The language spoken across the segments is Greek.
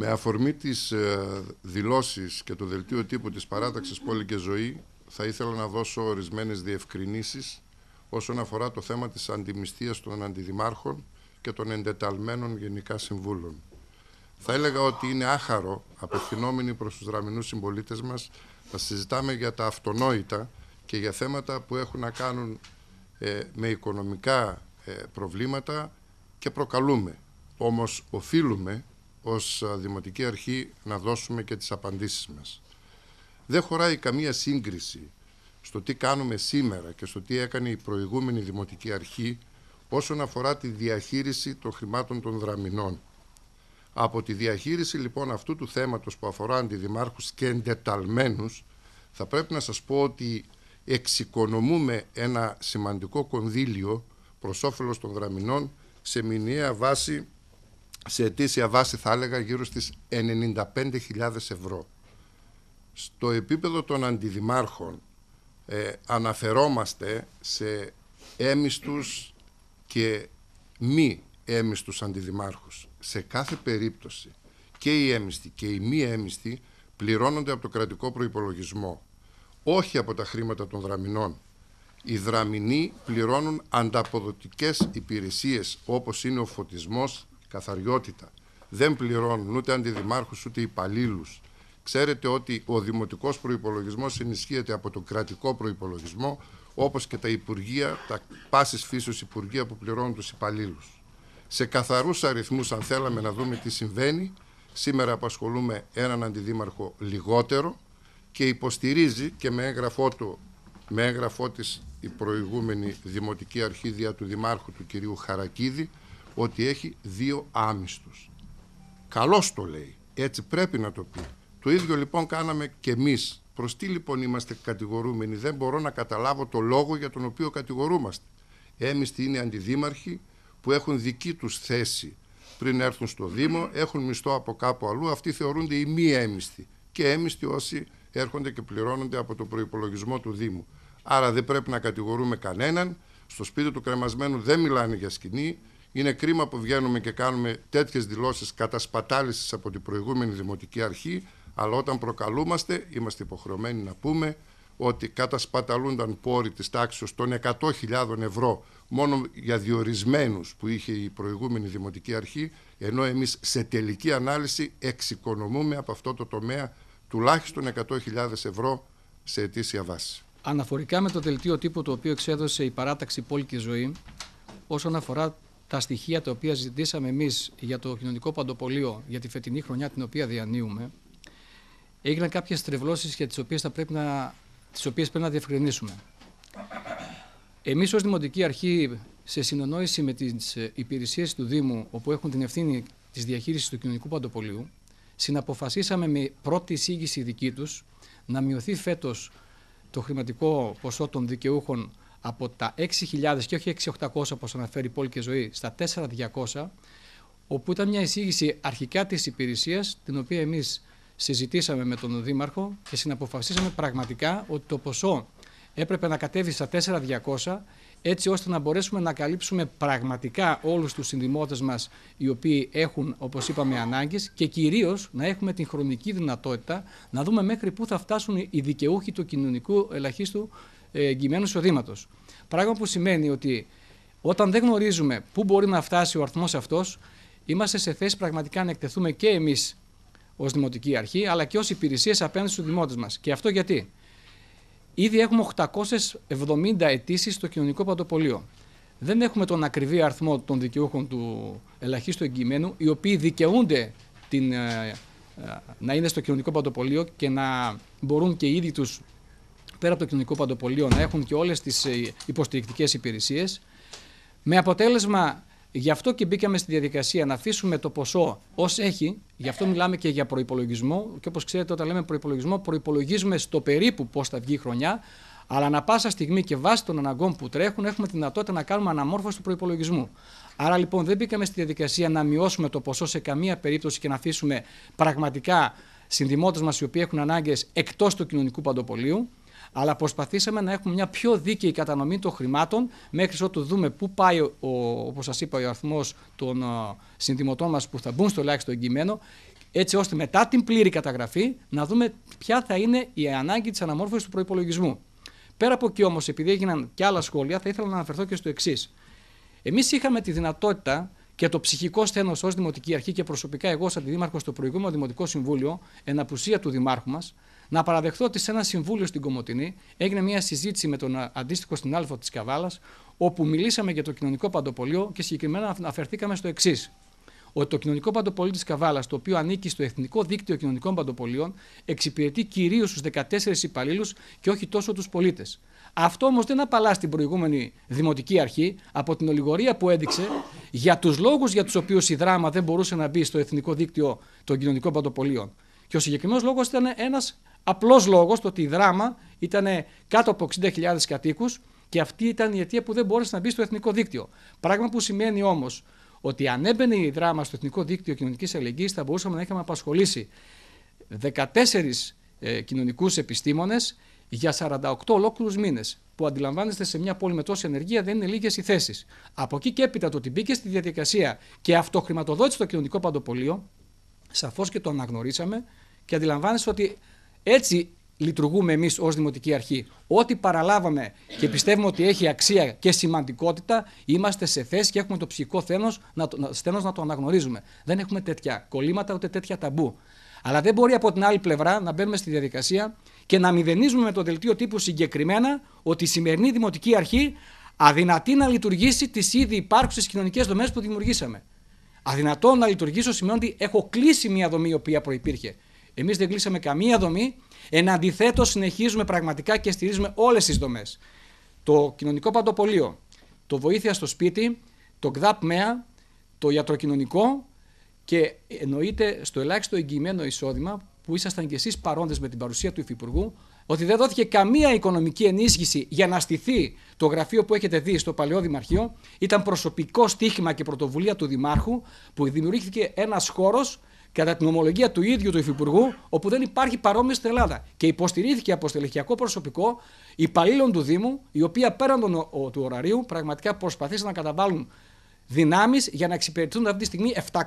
Με αφορμή τις ε, δηλώσεις και το δελτίο τύπου της παράταξης Πόλη και Ζωή θα ήθελα να δώσω ορισμένες διευκρινήσεις όσον αφορά το θέμα της αντιμιστίας των αντιδημάρχων και των εντεταλμένων γενικά συμβούλων. Θα έλεγα ότι είναι άχαρο, απευθυνόμενοι προς τους δραμινούς συμπολίτες μας, να συζητάμε για τα αυτονόητα και για θέματα που έχουν να κάνουν ε, με οικονομικά ε, προβλήματα και προκαλούμε. Όμως οφείλουμε ως Δημοτική Αρχή να δώσουμε και τις απαντήσεις μας. Δεν χωράει καμία σύγκριση στο τι κάνουμε σήμερα και στο τι έκανε η προηγούμενη Δημοτική Αρχή όσον αφορά τη διαχείριση των χρημάτων των δραμηνών. Από τη διαχείριση λοιπόν αυτού του θέματος που αφορά αντιδημάρχους και εντεταλμένους θα πρέπει να σας πω ότι εξοικονομούμε ένα σημαντικό κονδύλιο προς όφελος των δραμηνών σε μηνιαία βάση σε αιτήσια βάση θα έλεγα γύρω στις 95.000 ευρώ. Στο επίπεδο των αντιδημάρχων ε, αναφερόμαστε σε έμιστους και μη έμιστους αντιδημάρχους. Σε κάθε περίπτωση και οι έμιστοι και οι μη έμιστοι πληρώνονται από το κρατικό προϋπολογισμό, όχι από τα χρήματα των δραμηνών. Οι δραμηνοί πληρώνουν ανταποδοτικές υπηρεσίες όπως είναι ο φωτισμός, καθαριότητα. Δεν πληρώνουν ούτε αντιδημάρχους ούτε υπαλλήλους. Ξέρετε ότι ο δημοτικός προϋπολογισμός ενισχύεται από τον κρατικό προϋπολογισμό όπως και τα υπουργεία, τα πάσης φύσεως υπουργεία που πληρώνουν τους υπαλλήλους. Σε καθαρούς αριθμούς αν θέλαμε να δούμε τι συμβαίνει, σήμερα απασχολούμε έναν αντιδήμαρχο λιγότερο και υποστηρίζει και με έγγραφό του με έγγραφό της η προηγούμενη Δημοτική Αρχή του Δημάρχου του κυρίου Χαρακίδη ότι έχει δύο άμυστους. Καλώς το λέει. Έτσι πρέπει να το πει. Το ίδιο λοιπόν κάναμε και εμείς. Προς τι λοιπόν είμαστε κατηγορούμενοι. Δεν μπορώ να καταλάβω το λόγο για τον οποίο κατηγορούμαστε. Έμιστοι είναι αντιδήμαρχοι που έχουν δική τους θέση πριν έρθουν στο Δήμο, έχουν μισθό από κάπου αλλού. Αυτοί θεωρούνται οι μη έμιστοι. Και έμιστοι όσοι έρχονται και πληρώνονται από το προπολογισμό του Δήμου. Άρα δεν πρέπει να κατηγορούμε κανέναν. Στο σπίτι του κρεμασμένου δεν μιλάνε για σκηνή. Είναι κρίμα που βγαίνουμε και κάνουμε τέτοιες δηλώσεις κατασπατάλησης από την προηγούμενη Δημοτική Αρχή, αλλά όταν προκαλούμαστε, είμαστε υποχρεωμένοι να πούμε ότι κατασπαταλούνταν πόροι της τάξης των 100.000 ευρώ μόνο για διορισμένους που είχε η προηγούμενη Δημοτική Αρχή, ενώ εμείς σε τελική ανάλυση εξοικονομούμε από αυτό το τομέα τουλάχιστον 100.000 ευρώ σε ετήσια βάση. Αναφορικά με το δελτίο τύπου το οποίο εξέδωσε η παράταξη και Ζωή, όσον αφορά τα στοιχεία τα οποία ζητήσαμε εμείς για το κοινωνικό παντοπολείο για τη φετινή χρονιά την οποία διανύουμε, έγιναν κάποιες τρευλώσεις για τις οποίες, πρέπει, να, τις οποίες πρέπει να διευκρινίσουμε. Εμείς ως Δημοτική Αρχή, σε συνεννόηση με τις υπηρεσίες του Δήμου, όπου έχουν την ευθύνη της διαχείρισης του κοινωνικού παντοπολίου, συναποφασίσαμε με πρώτη εισήγηση δική τους να μειωθεί φέτος το χρηματικό ποσό των δικαιούχων από τα 6.000 και όχι 6.800 όπως αναφέρει η πόλη και ζωή στα 4.200 όπου ήταν μια εισήγηση αρχικά της υπηρεσίας την οποία εμείς συζητήσαμε με τον Δήμαρχο και συναποφασίσαμε πραγματικά ότι το ποσό έπρεπε να κατέβει στα 4.200 έτσι ώστε να μπορέσουμε να καλύψουμε πραγματικά όλους τους συνδημότες μας οι οποίοι έχουν, όπως είπαμε, ανάγκες και κυρίως να έχουμε την χρονική δυνατότητα να δούμε μέχρι πού θα φτάσουν οι δικαιούχοι του κοινωνικού ελαχίστου ε, εγκυμένου εισοδήματος. Πράγμα που σημαίνει ότι όταν δεν γνωρίζουμε πού μπορεί να φτάσει ο αριθμός αυτός, είμαστε σε θέση πραγματικά να εκτεθούμε και εμείς ως Δημοτική Αρχή, αλλά και ως υπηρεσίες απέναντι στους δημότες μας. Και αυτό γιατί. Ήδη έχουμε 870 αιτήσεις στο κοινωνικό παντοπολείο. Δεν έχουμε τον ακριβή αριθμό των δικαιούχων του ελαχίστου εγγυημένου, οι οποίοι δικαιούνται την, ε, ε, να είναι στο κοινωνικό παντοπολείο και να μπορούν και οι ίδιοι τους πέρα από το κοινωνικό παντοπολείο να έχουν και όλες τις ε, υποστηρικτικές υπηρεσίες. Με αποτέλεσμα, γι' αυτό και μπήκαμε στη διαδικασία να αφήσουμε το ποσό ως έχει, γι' αυτό μιλάμε και για προϋπολογισμό και όπως ξέρετε όταν λέμε προϋπολογισμό προϋπολογίζουμε στο περίπου πώς θα βγει η χρονιά, αλλά ανα πάσα στιγμή και βάσει των αναγκών που τρέχουν, έχουμε τη δυνατότητα να κάνουμε αναμόρφωση του προπολογισμού. Άρα λοιπόν δεν μπήκαμε στη διαδικασία να μειώσουμε το ποσό σε καμία περίπτωση και να αφήσουμε πραγματικά συνδημότες μας οι οποίοι έχουν ανάγκες εκτός του κοινωνικού παντοπολίου αλλά προσπαθήσαμε να έχουμε μια πιο δίκαιη κατανομή των χρημάτων μέχρι ότου δούμε πού πάει, ο, όπως σας είπα, ο αριθμός των ε, συνδημοτών μας που θα μπουν στο ελάχιστο εγκυμένο, έτσι ώστε μετά την πλήρη καταγραφή να δούμε ποια θα είναι η ανάγκη της αναμόρφωσης του προϋπολογισμού. Πέρα από εκεί όμως, επειδή έγιναν και άλλα σχόλια, θα ήθελα να αναφερθώ και στο εξής. Εμείς είχαμε τη δυνατότητα και το ψυχικό στένο ως Δημοτική Αρχή και προσωπικά εγώ, σαν Δήμαρχο, στο προηγούμενο Δημοτικό Συμβούλιο, εν απουσία του Δημάρχου μας, να παραδεχθώ ότι σε ένα συμβούλιο στην Κομωτινή έγινε μια συζήτηση με τον αντίστοιχο στην Άλφα της Καβάλας, όπου μιλήσαμε για το κοινωνικό παντοπολείο και συγκεκριμένα αναφερθήκαμε στο εξής. Ότι το κοινωνικό παντοπολείο της Καβάλας, το οποίο ανήκει στο Εθνικό Δίκτυο Κοινωνικών Παντοπολίων, εξυπηρετεί κυρίως τους 14 υπαλλήλους και όχι τόσο τους πολίτες. Αυτό όμως δεν απαλλά στην προηγούμενη δημοτική αρχή από την ολιγορία που έδειξε για τους λόγους για τους οποίους η δράμα δεν μπορούσε να μπει στο Εθνικό Δίκτυο των Κοινωνικών Παντοπολίων. Και ο συγκεκριμένος λόγος ήταν ένας Απλός λόγος το ότι η δράμα ήταν κάτω από 60.000 κατοίκους και αυτή ήταν η αιτία που δεν μπόρεσε να μπει στο εθνικό δίκτυο. Πράγμα που σημαίνει όμως ότι αν έμπαινε η δράμα στο εθνικό δίκτυο κοινωνικής αλληλεγγύης θα μπορούσαμε να είχαμε απασχολήσει 14 ε, κοινωνικούς επιστήμονες για 48 ολόκληρους μήνες. Που αντιλαμβάνεστε σε μια πόλη με τόση ενεργεία δεν είναι λίγες οι θέσεις. Από εκεί και έπειτα το ότι μπήκε στη διαδικασία και αυτοχρηματοδότησε το κοινωνικό παντοπολείο, σαφώς και το αναγνωρίσαμε και αντιλαμβάνεστε ότι έτσι λειτουργούμε εμείς ως Δημοτική Αρχή. Ό,τι παραλάβαμε και πιστεύουμε ότι έχει αξία και σημαντικότητα, είμαστε σε θέση και έχουμε το ψυχικό θένος να, το, στένος να το αναγνωρίζουμε. Δεν έχουμε τέτοια κολλήματα ούτε τέτοια ταμπού. Αλλά δεν μπορεί από την άλλη πλευρά να μπαίνουμε στη διαδικασία και να μηδενίζουμε με το δελτίο τύπου συγκεκριμένα ότι η σημερινή Δημοτική Αρχή αδυνατεί να λειτουργήσει τις ήδη υπάρχουσες κοινωνικές δομές που δημιουργήσαμε. Αδυνατό να λειτουργήσω σημαίνει ότι έχω κλείσει μια δομή η οποία προϋπήρχε. Εμείς δεν κλείσαμε καμία δομή. Εν αντιθέτω, συνεχίζουμε πραγματικά και στηρίζουμε όλες τις δομές. Το κοινωνικό παντοπολείο, το βοήθεια στο σπίτι, το ΚΔΑΠ το ιατροκοινωνικό και εννοείται στο ελάχιστο εγγυημένο εισόδημα που ήσασταν και εσείς παρόντες με την παρουσία του Υφυπουργού, ότι δεν δόθηκε καμία οικονομική ενίσχυση για να στηθεί το γραφείο που έχετε δει στο παλαιό Δημαρχείο. Ήταν προσωπικό στίχημα και πρωτοβουλία του Δημάρχου που δημιουργήθηκε ένας χώρος κατά την ομολογία του ίδιου του Υφυπουργού, όπου δεν υπάρχει παρόμοιο στην Ελλάδα. Και υποστηρίχθηκε από στελεχειακό προσωπικό υπαλλήλων του Δήμου, οι οποίοι πέραν τον, ο, του ωραρίου πραγματικά προσπαθήσαν να καταβάλουν δυνάμεις για να εξυπηρετούν αυτή τη στιγμή 780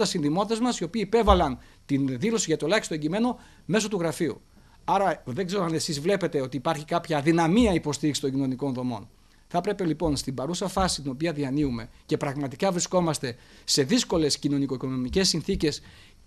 συνδημότε μας, οι οποίοι υπέβαλαν την δήλωση για το ελάχιστο εγκυμένο μέσω του γραφείου. Άρα δεν ξέρω αν εσείς βλέπετε ότι υπάρχει κάποια αδυναμία υποστήριξη των κοινωνικών δομών. Θα πρέπει λοιπόν στην παρούσα φάση την οποία διανύουμε και πραγματικά βρισκόμαστε σε δύσκολες κοινωνικο-οικονομικέ συνθήκες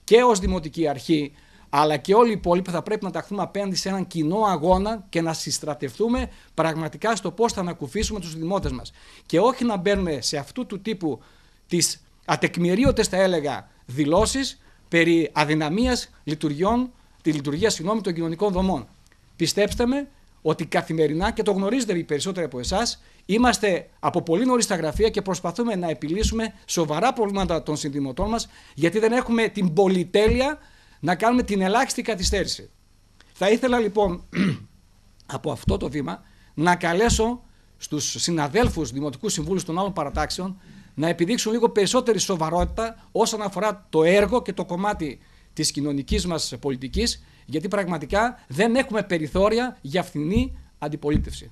και ως δημοτική αρχή, αλλά και όλοι οι υπόλοιποι θα πρέπει να ταχθούμε απέναντι σε έναν κοινό αγώνα και να συστρατευτούμε πραγματικά στο πώς θα ανακουφίσουμε τους δημότες μας. Και όχι να μπαίνουμε σε αυτού του τύπου τις ατεκμηρίωτες, θα έλεγα, δηλώσεις περί αδυναμίας λειτουργιών, τη λειτουργία συγγνώμη, των κοινωνικών δομών. Πιστέψτε με, ότι καθημερινά και το γνωρίζετε οι περισσότεροι από εσάς, είμαστε από πολύ νωρίς στα γραφεία και προσπαθούμε να επιλύσουμε σοβαρά προβλήματα των συνδημοτών μας, γιατί δεν έχουμε την πολυτέλεια να κάνουμε την ελάχιστη καθυστέρηση. Θα ήθελα λοιπόν από αυτό το βήμα να καλέσω στους συναδέλφους δημοτικού συμβούλου των άλλων παρατάξεων να επιδείξουν λίγο περισσότερη σοβαρότητα όσον αφορά το έργο και το κομμάτι της κοινωνικής μας πολιτικής γιατί πραγματικά δεν έχουμε περιθώρια για φθηνή αντιπολίτευση.